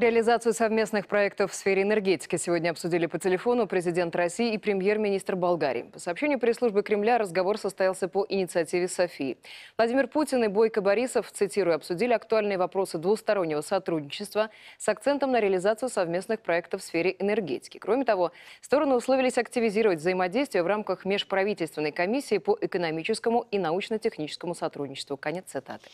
Реализацию совместных проектов в сфере энергетики сегодня обсудили по телефону президент России и премьер-министр Болгарии. По сообщению пресс-службы Кремля, разговор состоялся по инициативе Софии. Владимир Путин и Бойко Борисов, цитирую, обсудили актуальные вопросы двустороннего сотрудничества с акцентом на реализацию совместных проектов в сфере энергетики. Кроме того, стороны условились активизировать взаимодействие в рамках межправительственной комиссии по экономическому и научно-техническому сотрудничеству. Конец цитаты.